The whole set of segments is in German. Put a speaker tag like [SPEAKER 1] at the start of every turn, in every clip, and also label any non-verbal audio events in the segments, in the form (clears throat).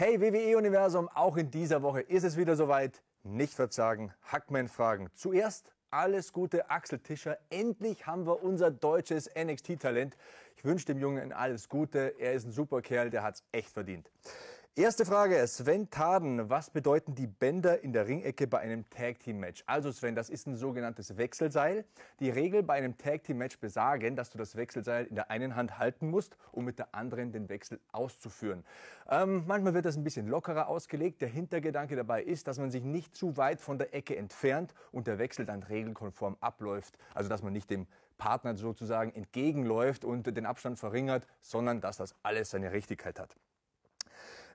[SPEAKER 1] Hey WWE-Universum, auch in dieser Woche ist es wieder soweit. Nicht verzagen, Hackman-Fragen. Zuerst alles Gute, Axel Tischer. Endlich haben wir unser deutsches NXT-Talent. Ich wünsche dem Jungen alles Gute. Er ist ein super Kerl, der hat es echt verdient. Erste Frage, Sven Taden, was bedeuten die Bänder in der Ringecke bei einem Tag Team Match? Also Sven, das ist ein sogenanntes Wechselseil. Die Regeln bei einem Tag Team Match besagen, dass du das Wechselseil in der einen Hand halten musst, um mit der anderen den Wechsel auszuführen. Ähm, manchmal wird das ein bisschen lockerer ausgelegt. Der Hintergedanke dabei ist, dass man sich nicht zu weit von der Ecke entfernt und der Wechsel dann regelkonform abläuft. Also dass man nicht dem Partner sozusagen entgegenläuft und den Abstand verringert, sondern dass das alles seine Richtigkeit hat.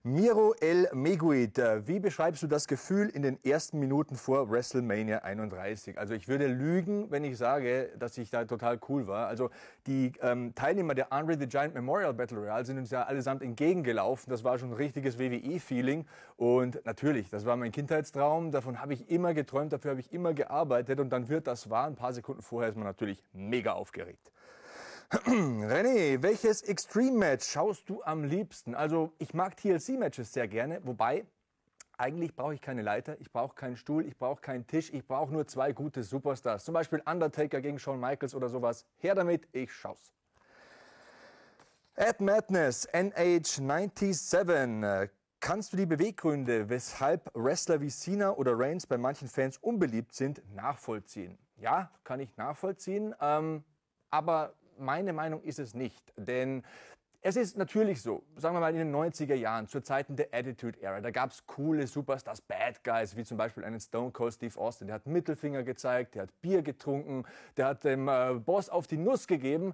[SPEAKER 1] Miro El Meguid, äh, wie beschreibst du das Gefühl in den ersten Minuten vor WrestleMania 31? Also ich würde lügen, wenn ich sage, dass ich da total cool war. Also die ähm, Teilnehmer der Andre the Giant Memorial Battle Royale sind uns ja allesamt entgegengelaufen. Das war schon ein richtiges WWE-Feeling. Und natürlich, das war mein Kindheitstraum. Davon habe ich immer geträumt, dafür habe ich immer gearbeitet. Und dann wird das wahr. Ein paar Sekunden vorher ist man natürlich mega aufgeregt. (clears throat) René, welches Extreme-Match schaust du am liebsten? Also ich mag TLC-Matches sehr gerne, wobei eigentlich brauche ich keine Leiter, ich brauche keinen Stuhl, ich brauche keinen Tisch, ich brauche nur zwei gute Superstars. Zum Beispiel Undertaker gegen Shawn Michaels oder sowas. Her damit, ich schau's. At Madness, NH97. Kannst du die Beweggründe, weshalb Wrestler wie Cena oder Reigns bei manchen Fans unbeliebt sind, nachvollziehen? Ja, kann ich nachvollziehen. Ähm, aber meine Meinung ist es nicht, denn es ist natürlich so, sagen wir mal in den 90er Jahren, zu Zeiten der Attitude Era, da gab es coole Superstars, Bad Guys, wie zum Beispiel einen Stone Cold Steve Austin. Der hat Mittelfinger gezeigt, der hat Bier getrunken, der hat dem äh, Boss auf die Nuss gegeben.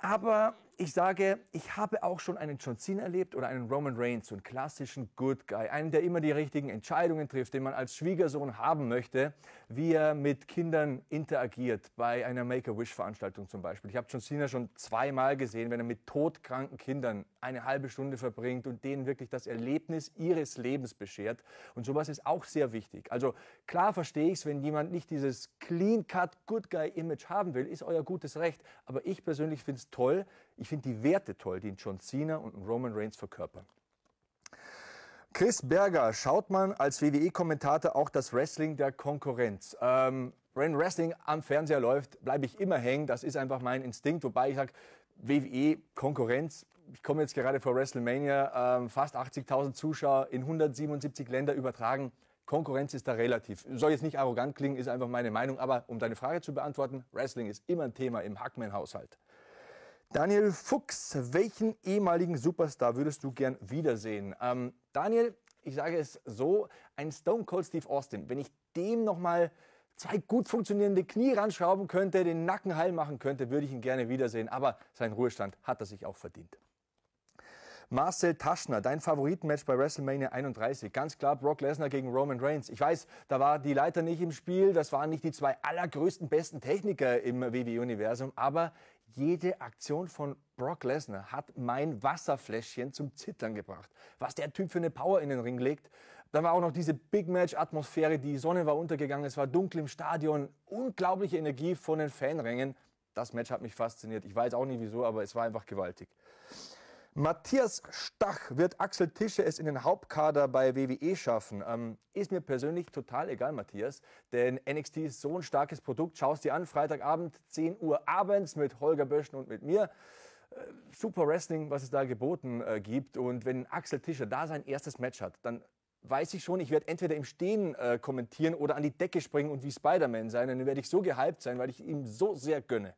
[SPEAKER 1] Aber ich sage, ich habe auch schon einen John Cena erlebt oder einen Roman Reigns, so einen klassischen Good Guy, einen, der immer die richtigen Entscheidungen trifft, den man als Schwiegersohn haben möchte, wie er mit Kindern interagiert, bei einer Make-A-Wish-Veranstaltung zum Beispiel. Ich habe John Cena schon zweimal gesehen, wenn er mit todkranken Kindern eine halbe Stunde verbringt und denen wirklich das Erlebnis ihres Lebens beschert. Und sowas ist auch sehr wichtig. Also klar verstehe ich es, wenn jemand nicht dieses Clean-Cut Good Guy-Image haben will, ist euer gutes Recht. Aber ich persönlich finde es toll, ich finde die Werte toll, die John Cena und Roman Reigns verkörpern. Chris Berger, schaut man als WWE-Kommentator auch das Wrestling der Konkurrenz? Ähm, wenn Wrestling am Fernseher läuft, bleibe ich immer hängen. Das ist einfach mein Instinkt. Wobei ich sage, WWE, Konkurrenz. Ich komme jetzt gerade vor WrestleMania, ähm, fast 80.000 Zuschauer in 177 Länder übertragen. Konkurrenz ist da relativ. Soll jetzt nicht arrogant klingen, ist einfach meine Meinung. Aber um deine Frage zu beantworten, Wrestling ist immer ein Thema im Hackman-Haushalt. Daniel Fuchs, welchen ehemaligen Superstar würdest du gern wiedersehen? Ähm, Daniel, ich sage es so, ein Stone Cold Steve Austin. Wenn ich dem nochmal zwei gut funktionierende Knie ranschrauben könnte, den Nacken heil machen könnte, würde ich ihn gerne wiedersehen. Aber sein Ruhestand hat er sich auch verdient. Marcel Taschner, dein Favoritenmatch bei WrestleMania 31. Ganz klar Brock Lesnar gegen Roman Reigns. Ich weiß, da war die Leiter nicht im Spiel, das waren nicht die zwei allergrößten, besten Techniker im WWE-Universum, aber jede Aktion von Brock Lesnar hat mein Wasserfläschchen zum Zittern gebracht. Was der Typ für eine Power in den Ring legt. Dann war auch noch diese Big Match-Atmosphäre, die Sonne war untergegangen, es war dunkel im Stadion, unglaubliche Energie von den Fanrängen. Das Match hat mich fasziniert. Ich weiß auch nicht wieso, aber es war einfach gewaltig. Matthias Stach wird Axel Tische es in den Hauptkader bei WWE schaffen. Ähm, ist mir persönlich total egal, Matthias, denn NXT ist so ein starkes Produkt. Schaust dir an, Freitagabend, 10 Uhr abends mit Holger Böschen und mit mir. Äh, super Wrestling, was es da geboten äh, gibt. Und wenn Axel Tische da sein erstes Match hat, dann weiß ich schon, ich werde entweder im Stehen äh, kommentieren oder an die Decke springen und wie Spider-Man sein. Und dann werde ich so gehypt sein, weil ich ihm so sehr gönne.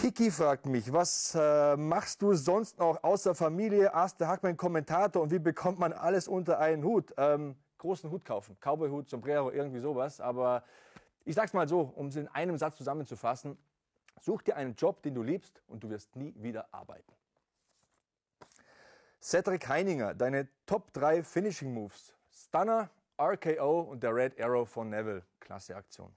[SPEAKER 1] Kiki fragt mich, was äh, machst du sonst noch außer Familie, Aster Hackmann, Kommentator und wie bekommt man alles unter einen Hut? Ähm, großen Hut kaufen, Cowboy-Hut, Sombrero, irgendwie sowas. Aber ich sag's mal so, um es in einem Satz zusammenzufassen, such dir einen Job, den du liebst und du wirst nie wieder arbeiten. Cedric Heininger, deine Top 3 Finishing Moves. Stunner, RKO und der Red Arrow von Neville. Klasse Aktion.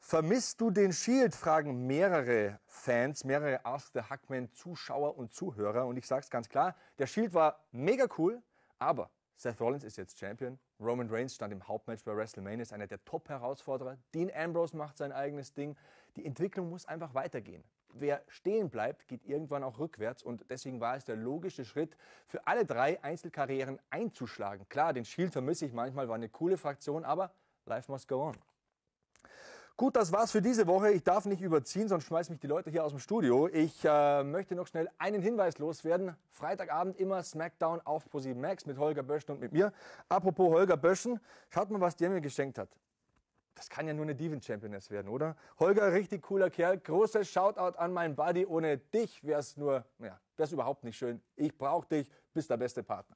[SPEAKER 1] Vermisst du den Shield? fragen mehrere Fans, mehrere Ask the Hackman Zuschauer und Zuhörer. Und ich sage es ganz klar, der Shield war mega cool, aber Seth Rollins ist jetzt Champion. Roman Reigns stand im Hauptmatch bei WrestleMania, ist einer der Top-Herausforderer. Dean Ambrose macht sein eigenes Ding. Die Entwicklung muss einfach weitergehen. Wer stehen bleibt, geht irgendwann auch rückwärts und deswegen war es der logische Schritt, für alle drei Einzelkarrieren einzuschlagen. Klar, den Shield vermisse ich manchmal, war eine coole Fraktion, aber life must go on. Gut, das war's für diese Woche. Ich darf nicht überziehen, sonst schmeißen mich die Leute hier aus dem Studio. Ich äh, möchte noch schnell einen Hinweis loswerden. Freitagabend immer Smackdown auf ProSieben Max mit Holger Böschen und mit mir. Apropos Holger Böschen, schaut mal, was der mir geschenkt hat. Das kann ja nur eine Diven Championess werden, oder? Holger, richtig cooler Kerl. Großes Shoutout an meinen Buddy. Ohne dich wär's nur, ja, wär's überhaupt nicht schön. Ich brauch dich, bist der beste Partner.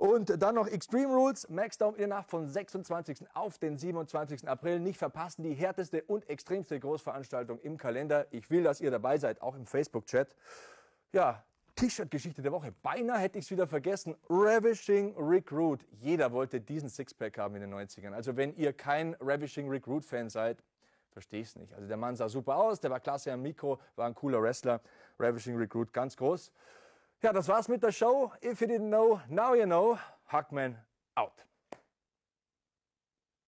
[SPEAKER 1] Und dann noch Extreme Rules, Maxdown in der Nacht von 26. auf den 27. April. Nicht verpassen die härteste und extremste Großveranstaltung im Kalender. Ich will, dass ihr dabei seid, auch im Facebook-Chat. Ja, T-Shirt-Geschichte der Woche. Beinahe hätte ich es wieder vergessen. Ravishing Recruit. Jeder wollte diesen Sixpack haben in den 90ern. Also wenn ihr kein Ravishing Recruit-Fan seid, verstehe ich es nicht. Also der Mann sah super aus, der war klasse am Mikro, war ein cooler Wrestler. Ravishing Recruit ganz groß. Ja, das war's mit der Show. If you didn't know, now you know. Hackman out.